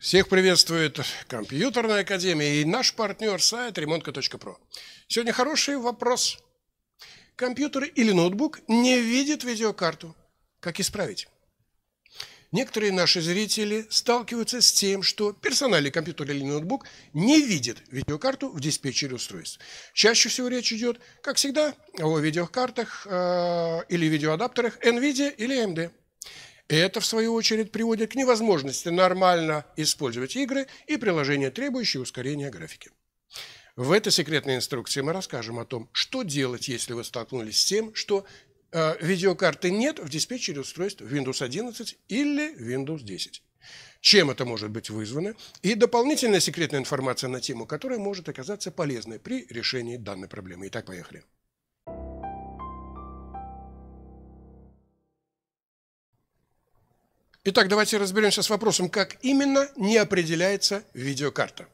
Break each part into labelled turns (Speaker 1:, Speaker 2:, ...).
Speaker 1: Всех приветствует Компьютерная Академия и наш партнер сайт ремонтка.про. Сегодня хороший вопрос. Компьютер или ноутбук не видит видеокарту. Как исправить? Некоторые наши зрители сталкиваются с тем, что персональный компьютер или ноутбук не видит видеокарту в диспетчере устройств. Чаще всего речь идет, как всегда, о видеокартах э, или видеоадаптерах NVIDIA или AMD. Это, в свою очередь, приводит к невозможности нормально использовать игры и приложения, требующие ускорения графики. В этой секретной инструкции мы расскажем о том, что делать, если вы столкнулись с тем, что э, видеокарты нет в диспетчере устройств Windows 11 или Windows 10 чем это может быть вызвано, и дополнительная секретная информация на тему, которая может оказаться полезной при решении данной проблемы. Итак, поехали. Итак, давайте разберемся с вопросом, как именно не определяется видеокарта.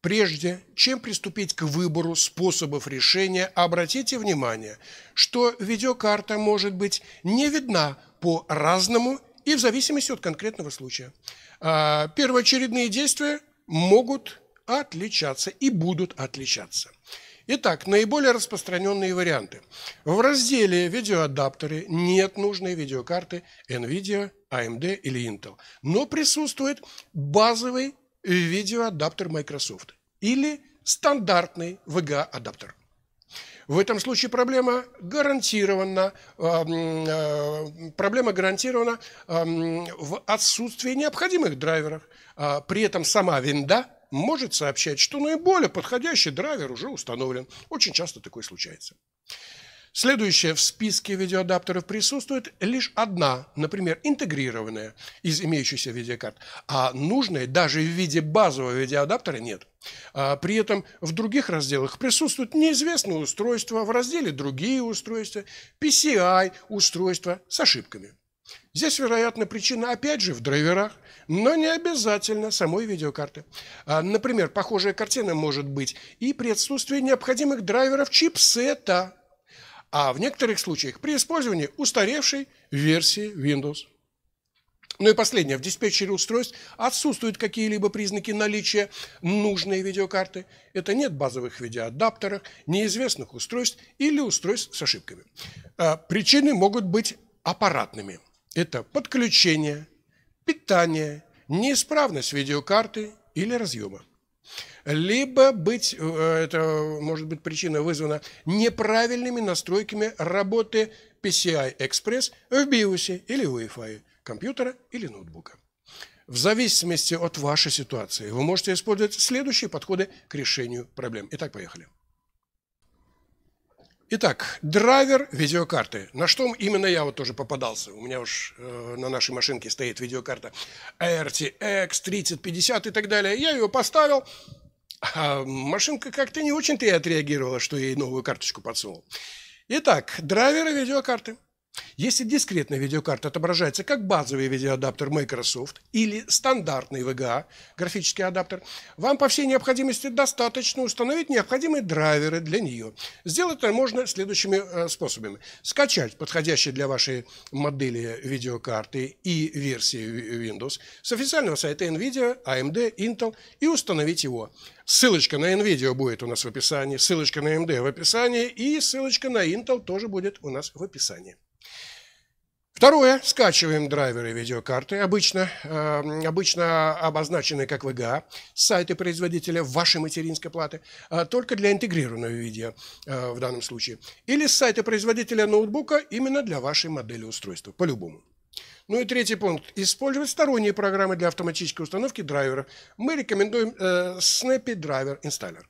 Speaker 1: Прежде чем приступить к выбору способов решения, обратите внимание, что видеокарта может быть не видна по-разному и в зависимости от конкретного случая. А, первоочередные действия могут отличаться и будут отличаться. Итак, наиболее распространенные варианты. В разделе «Видеоадаптеры» нет нужной видеокарты NVIDIA AMD или Intel. Но присутствует базовый видеоадаптер Microsoft или стандартный VGA-адаптер. В этом случае проблема гарантирована, э, проблема гарантирована в отсутствии необходимых драйверов. А, при этом сама винда может сообщать, что наиболее подходящий драйвер уже установлен. Очень часто такое случается. Следующая в списке видеоадаптеров присутствует лишь одна, например, интегрированная из имеющихся видеокарт, а нужной даже в виде базового видеоадаптера нет. А, при этом в других разделах присутствуют неизвестные устройства, в разделе «Другие устройства», PCI устройства с ошибками. Здесь, вероятно, причина опять же в драйверах, но не обязательно самой видеокарты. А, например, похожая картина может быть и при отсутствии необходимых драйверов чипсета – а в некоторых случаях при использовании устаревшей версии Windows. Ну и последнее. В диспетчере устройств отсутствуют какие-либо признаки наличия нужной видеокарты. Это нет базовых видеоадаптеров, неизвестных устройств или устройств с ошибками. А, причины могут быть аппаратными. Это подключение, питание, неисправность видеокарты или разъема либо быть, э, это может быть причина вызвана неправильными настройками работы PCI Express в BIOS или Wi-Fi компьютера или ноутбука. В зависимости от вашей ситуации вы можете использовать следующие подходы к решению проблем. Итак, поехали. Итак, драйвер видеокарты. На что именно я вот тоже попадался. У меня уж э, на нашей машинке стоит видеокарта RTX 3050 и так далее. Я ее поставил, а машинка как-то не очень-то и отреагировала, что я ей новую карточку подсунул. Итак, драйверы видеокарты. Если дискретная видеокарта отображается как базовый видеоадаптер Microsoft или стандартный VGA, графический адаптер, вам по всей необходимости достаточно установить необходимые драйверы для нее. Сделать это можно следующими э, способами. Скачать подходящие для вашей модели видеокарты и версии Windows с официального сайта NVIDIA, AMD, Intel и установить его. Ссылочка на NVIDIA будет у нас в описании, ссылочка на AMD в описании и ссылочка на Intel тоже будет у нас в описании. Второе, скачиваем драйверы видеокарты, обычно, э, обычно обозначены как VGA, с а, сайта производителя вашей материнской платы, э, только для интегрированного видео э, в данном случае. Или с сайта производителя ноутбука именно для вашей модели устройства, по-любому. Ну и третий пункт. Использовать сторонние программы для автоматической установки драйверов. Мы рекомендуем э, Snappy Driver Installer.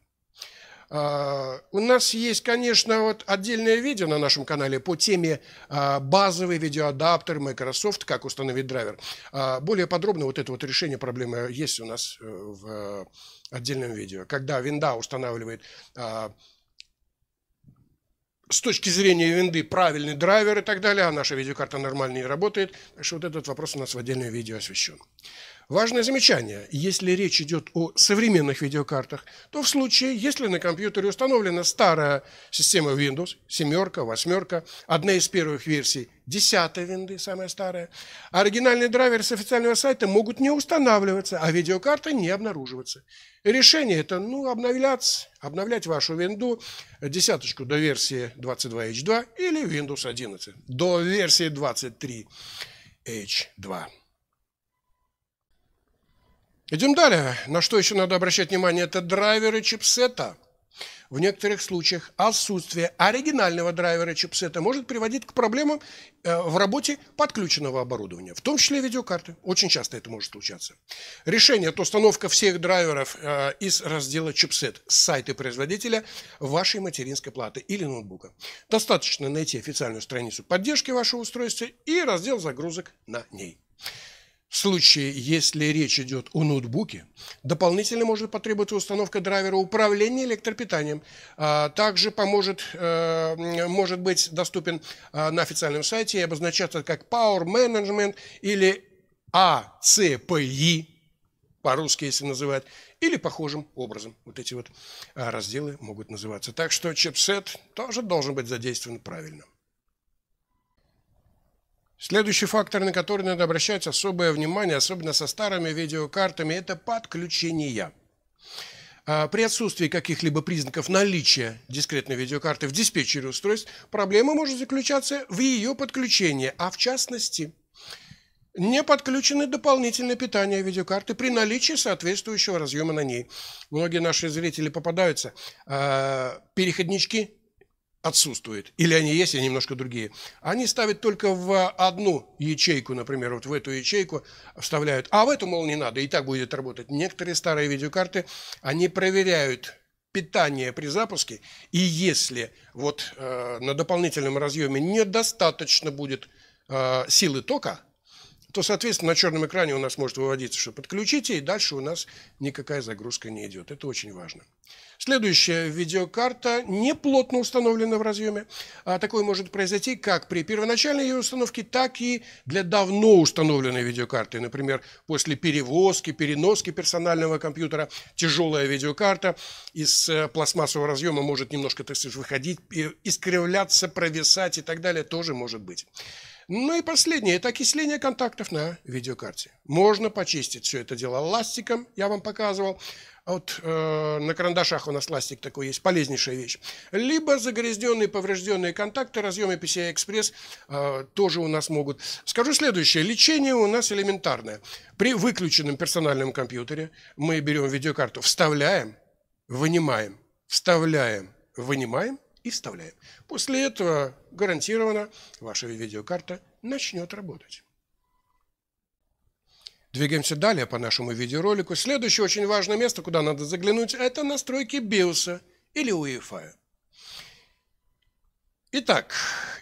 Speaker 1: А, у нас есть, конечно, вот отдельное видео на нашем канале по теме а, базовый видеоадаптер Microsoft, как установить драйвер. А, более подробно вот это вот решение проблемы есть у нас э, в отдельном видео. Когда винда устанавливает с точки зрения винды правильный драйвер и так далее, а наша видеокарта нормально не работает. Так что вот этот вопрос у нас в отдельное видео освещен. Важное замечание. Если речь идет о современных видеокартах, то в случае, если на компьютере установлена старая система Windows, семерка, восьмерка, одна из первых версий, десятая винды, самая старая, оригинальные драйверы с официального сайта могут не устанавливаться, а видеокарта не обнаруживаться. Решение это, ну, обновлять, обновлять вашу винду десяточку до версии 22H2 или Windows 11 до версии 23H2. Идем далее. На что еще надо обращать внимание, это драйверы чипсета. В некоторых случаях отсутствие оригинального драйвера чипсета может приводить к проблемам э, в работе подключенного оборудования, в том числе видеокарты. Очень часто это может случаться. Решение – это установка всех драйверов э, из раздела чипсет с сайта производителя вашей материнской платы или ноутбука. Достаточно найти официальную страницу поддержки вашего устройства и раздел загрузок на ней. В случае, если речь идет о ноутбуке, дополнительно может потребоваться установка драйвера управления электропитанием. А, также поможет, э, может быть доступен а, на официальном сайте и обозначаться как Power Management или ACPI, а по-русски если называть, или похожим образом. Вот эти вот разделы могут называться. Так что чипсет тоже должен быть задействован правильно. Следующий фактор, на который надо обращать особое внимание, особенно со старыми видеокартами, это подключение. А, при отсутствии каких-либо признаков наличия дискретной видеокарты в диспетчере устройств, проблема может заключаться в ее подключении, а в частности – не подключены дополнительное питание видеокарты при наличии соответствующего разъема на ней. Многие наши зрители попадаются э, переходнички отсутствует Или они есть, они немножко другие. Они ставят только в одну ячейку, например, вот в эту ячейку вставляют. А в эту, мол, не надо, и так будет работать. Некоторые старые видеокарты, они проверяют питание при запуске, и если вот э, на дополнительном разъеме недостаточно будет э, силы тока – то, соответственно, на черном экране у нас может выводиться, что подключите, и дальше у нас никакая загрузка не идет. Это очень важно. Следующая видеокарта не плотно установлена в разъеме. А такое может произойти как при первоначальной ее установке, так и для давно установленной видеокарты. Например, после перевозки, переноски персонального компьютера тяжелая видеокарта из э, пластмассового разъема может немножко, так сказать, выходить, искривляться, провисать и так далее. Тоже может быть. Ну и последнее – это окисление контактов на видеокарте. Можно почистить все это дело ластиком, я вам показывал. А вот э, на карандашах у нас ластик такой есть, полезнейшая вещь. Либо загрязненные, поврежденные контакты, разъемы PCI-Express э, тоже у нас могут. Скажу следующее, лечение у нас элементарное. При выключенном персональном компьютере мы берем видеокарту, вставляем, вынимаем, вставляем, вынимаем, и вставляем. После этого гарантированно ваша видеокарта начнет работать. Двигаемся далее по нашему видеоролику. Следующее очень важное место, куда надо заглянуть, это настройки BIOS или UEFI. Итак,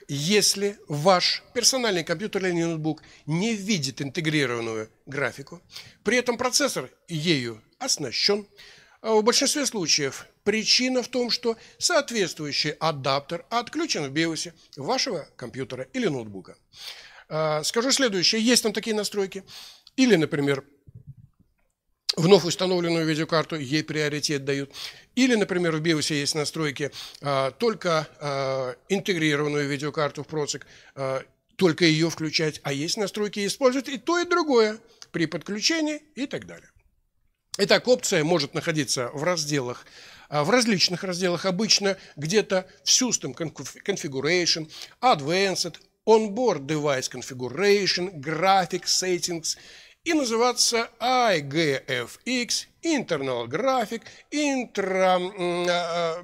Speaker 1: если ваш персональный компьютер или ноутбук не видит интегрированную графику, при этом процессор ею оснащен, а в большинстве случаев Причина в том, что соответствующий адаптер отключен в BIOS вашего компьютера или ноутбука. А, скажу следующее. Есть там такие настройки. Или, например, вновь установленную видеокарту, ей приоритет дают. Или, например, в BIOS есть настройки а, только а, интегрированную видеокарту в процик, только ее включать, а есть настройки использовать и то, и другое при подключении и так далее. Итак, опция может находиться в разделах в различных разделах, обычно где-то в System Configuration, Advanced, Onboard Device Configuration, Graphic Settings и называться IGFX, Internal Graphic, Intra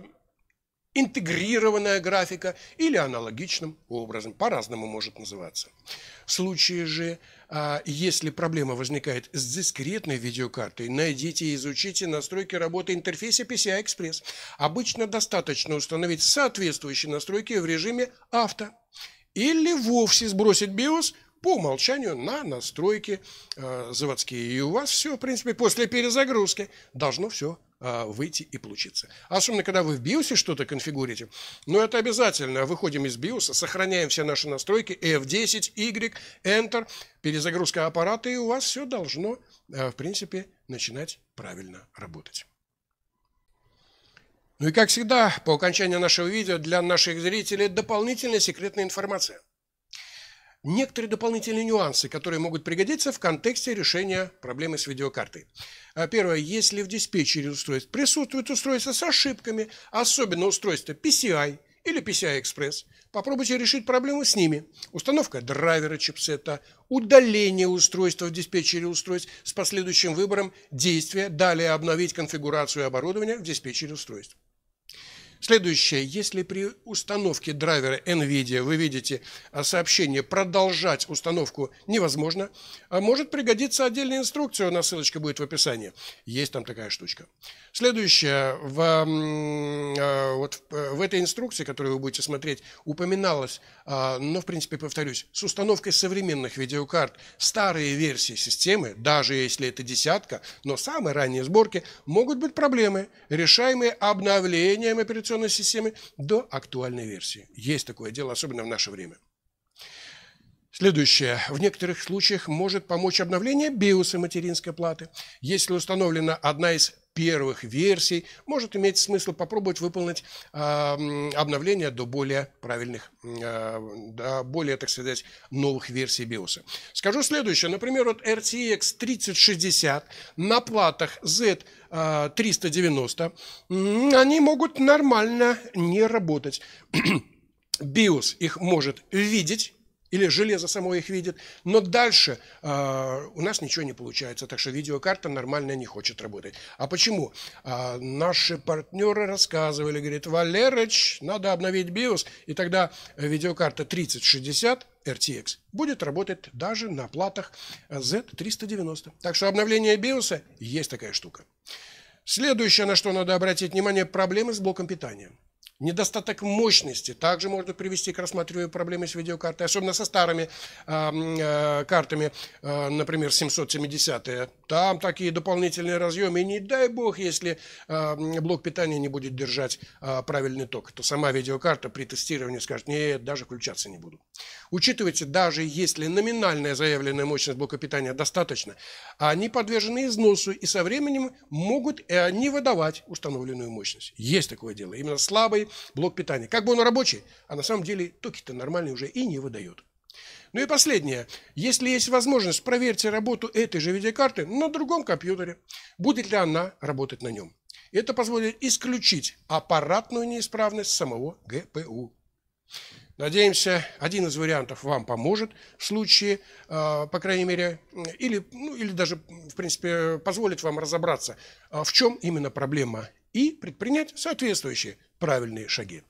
Speaker 1: интегрированная графика или аналогичным образом, по-разному может называться. В случае же, а, если проблема возникает с дискретной видеокартой, найдите и изучите настройки работы интерфейса PCI Express. Обычно достаточно установить соответствующие настройки в режиме авто или вовсе сбросить BIOS – по умолчанию на настройки э, заводские. И у вас все, в принципе, после перезагрузки должно все э, выйти и получиться. Особенно, когда вы в биосе что-то конфигурите. Но это обязательно. Выходим из биоса, сохраняем все наши настройки. F10, Y, Enter, перезагрузка аппарата, и у вас все должно, э, в принципе, начинать правильно работать. Ну и как всегда, по окончании нашего видео для наших зрителей дополнительная секретная информация некоторые дополнительные нюансы, которые могут пригодиться в контексте решения проблемы с видеокартой. А, первое, если в диспетчере устройств присутствует устройство с ошибками, особенно устройство PCI или PCI Express, попробуйте решить проблему с ними. Установка драйвера чипсета, удаление устройства в диспетчере устройств с последующим выбором действия, далее обновить конфигурацию оборудования в диспетчере устройств. Следующее, если при установке драйвера NVIDIA вы видите а, сообщение «Продолжать установку невозможно», а, может пригодиться отдельная инструкция, у нас ссылочка будет в описании. Есть там такая штучка. Следующее, в, а, вот э, в этой инструкции, которую вы будете смотреть, упоминалось, но в принципе повторюсь, с установкой современных видеокарт старые версии системы, даже если это десятка, но самые ранние сборки, могут быть проблемы, решаемые обновлением операционной операционной системы до актуальной версии. Есть такое дело, особенно в наше время. Следующее. В некоторых случаях может помочь обновление биоса материнской платы, если установлена одна из первых версий, может иметь смысл попробовать выполнить а, обновление до более правильных, а, до более, так сказать, новых версий BIOS. Скажу следующее. Например, вот RTX 3060 на платах Z 390, а, они могут нормально не работать. BIOS их может видеть, или железо само их видит, но дальше э, у нас ничего не получается, так что видеокарта нормально не хочет работать. А почему? Э, наши партнеры рассказывали, говорит, Валерыч, надо обновить BIOS, и тогда видеокарта 3060 RTX будет работать даже на платах Z390. Так что обновление BIOS есть такая штука. Следующее, на что надо обратить внимание, проблемы с блоком питания. Недостаток мощности также можно привести к рассматриваемой проблемы с видеокартой, особенно со старыми э, э, картами, э, например, 770-е. Там такие дополнительные разъемы, и не дай бог, если э, блок питания не будет держать э, правильный ток, то сама видеокарта при тестировании скажет, нет, даже включаться не буду. Учитывайте, даже если номинальная заявленная мощность блока питания достаточно, они подвержены износу и со временем могут и э, они выдавать установленную мощность. Есть такое дело. Именно слабый блок питания. Как бы он рабочий, а на самом деле токи-то нормальные уже и не выдает. Ну и последнее. Если есть возможность, проверьте работу этой же видеокарты на другом компьютере. Будет ли она работать на нем? Это позволит исключить аппаратную неисправность самого ГПУ. Надеемся, один из вариантов вам поможет в случае, а, по крайней мере, или, ну, или даже, в принципе, позволит вам разобраться, а, в чем именно проблема, и предпринять соответствующие правильные шаги.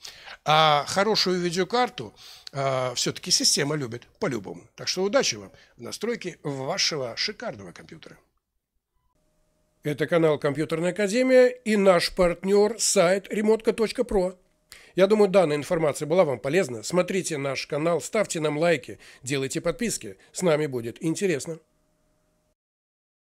Speaker 1: А хорошую видеокарту а, все-таки система любит по-любому. Так что удачи вам в настройке вашего шикарного компьютера. Это канал Компьютерная Академия и наш партнер сайт remotka.pro. Я думаю, данная информация была вам полезна. Смотрите наш канал, ставьте нам лайки, делайте подписки. С нами будет интересно.